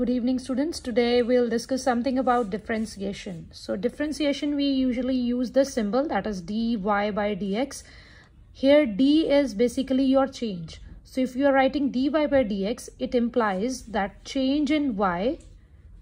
Good evening students. Today we'll discuss something about differentiation. So differentiation we usually use the symbol that is dy by dx. Here d is basically your change. So if you are writing dy by dx it implies that change in y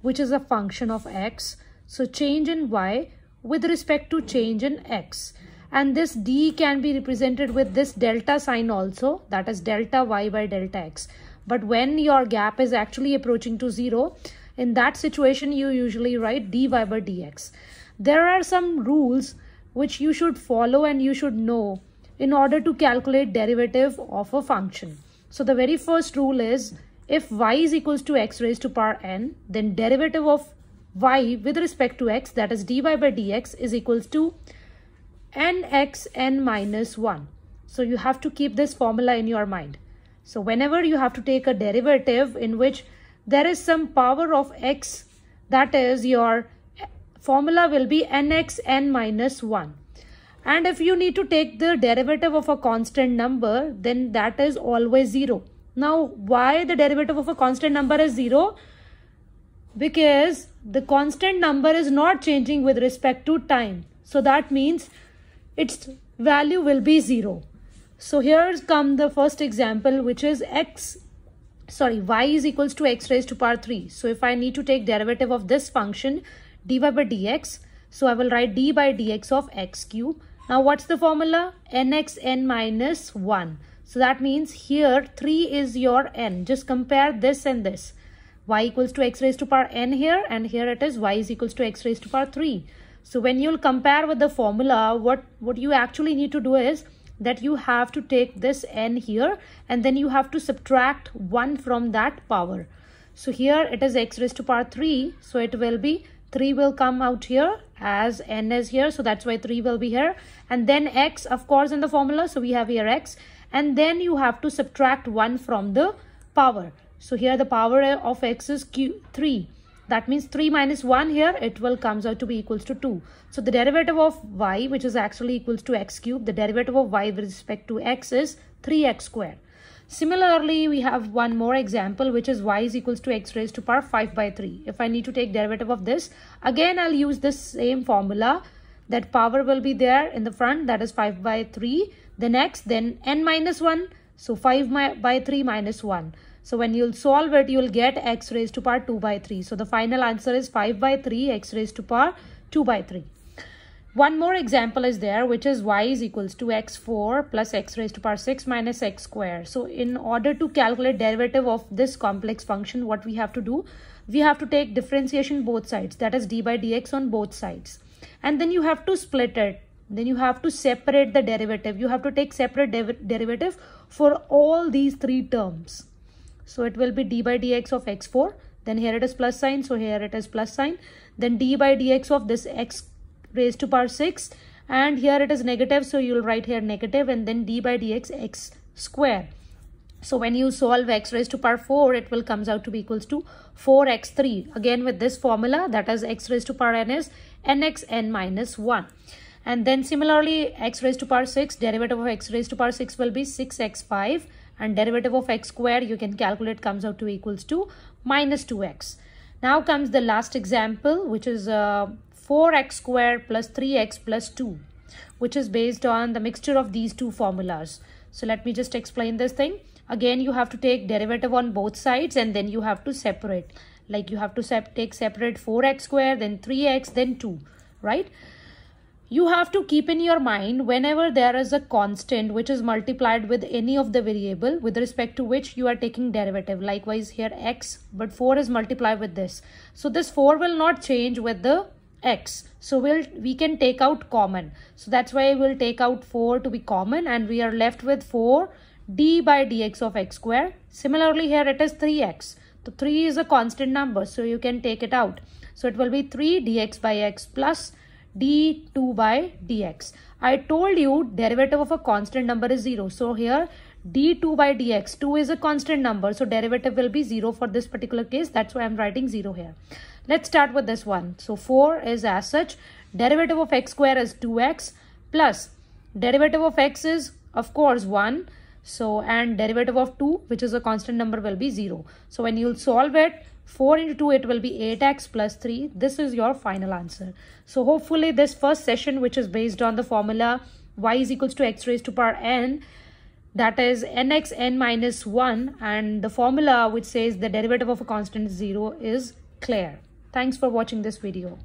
which is a function of x. So change in y with respect to change in x and this d can be represented with this delta sign also that is delta y by delta x but when your gap is actually approaching to zero, in that situation, you usually write dy by dx. There are some rules which you should follow and you should know in order to calculate derivative of a function. So the very first rule is if y is equals to x raised to power n, then derivative of y with respect to x that is dy by dx is equals to n x n minus n minus 1. So you have to keep this formula in your mind. So whenever you have to take a derivative in which there is some power of x, that is your formula will be nx n minus 1. And if you need to take the derivative of a constant number, then that is always 0. Now, why the derivative of a constant number is 0? Because the constant number is not changing with respect to time. So that means its value will be 0. So here come the first example which is x sorry y is equals to x raised to power 3. So if I need to take derivative of this function dy by dx so I will write d by dx of x cube. Now what's the formula nx n minus 1. So that means here 3 is your n. Just compare this and this y equals to x raised to power n here and here it is y is equals to x raised to power 3. So when you'll compare with the formula, what, what you actually need to do is that you have to take this n here and then you have to subtract 1 from that power. So here it is x raised to power 3. So it will be 3 will come out here as n is here. So that's why 3 will be here. And then x of course in the formula. So we have here x. And then you have to subtract 1 from the power. So here the power of x is q 3 that means 3 minus 1 here it will comes out to be equals to 2 so the derivative of y which is actually equals to x cube the derivative of y with respect to x is 3x square similarly we have one more example which is y is equals to x raised to power 5 by 3 if i need to take derivative of this again i'll use this same formula that power will be there in the front that is 5 by 3 the next then n minus 1 so 5 by 3 minus 1 so when you'll solve it, you'll get x raised to power 2 by 3. So the final answer is 5 by 3 x raised to power 2 by 3. One more example is there, which is y is equals to x4 plus x raised to power 6 minus x square. So in order to calculate derivative of this complex function, what we have to do? We have to take differentiation both sides, that is d by dx on both sides. And then you have to split it then you have to separate the derivative you have to take separate de derivative for all these three terms so it will be d by dx of x4. Then here it is plus sign. So here it is plus sign. Then d by dx of this x raised to power 6. And here it is negative. So you'll write here negative and then d by dx x square. So when you solve x raised to power 4, it will comes out to be equals to 4x3. Again with this formula that is x raised to power n is nx n minus 1. And then similarly x raised to power 6, derivative of x raised to power 6 will be 6x5 and derivative of x square you can calculate comes out to equals to minus 2x. Now comes the last example which is uh, 4x square plus 3x plus 2 which is based on the mixture of these two formulas. So let me just explain this thing. Again you have to take derivative on both sides and then you have to separate. Like you have to sep take separate 4x square then 3x then 2 right you have to keep in your mind whenever there is a constant which is multiplied with any of the variable with respect to which you are taking derivative likewise here x but 4 is multiplied with this so this 4 will not change with the x so we'll we can take out common so that's why we'll take out 4 to be common and we are left with 4 d by dx of x square similarly here it is 3x so 3 is a constant number so you can take it out so it will be 3 dx by x plus plus d2 by dx. I told you derivative of a constant number is 0. So here d2 by dx, 2 is a constant number. So derivative will be 0 for this particular case. That's why I'm writing 0 here. Let's start with this one. So 4 is as such. Derivative of x square is 2x plus derivative of x is of course 1. So and derivative of 2 which is a constant number will be 0. So when you solve it 4 into 2 it will be 8x plus 3 this is your final answer so hopefully this first session which is based on the formula y is equals to x raised to power n that is nx n minus 1 and the formula which says the derivative of a constant is 0 is clear thanks for watching this video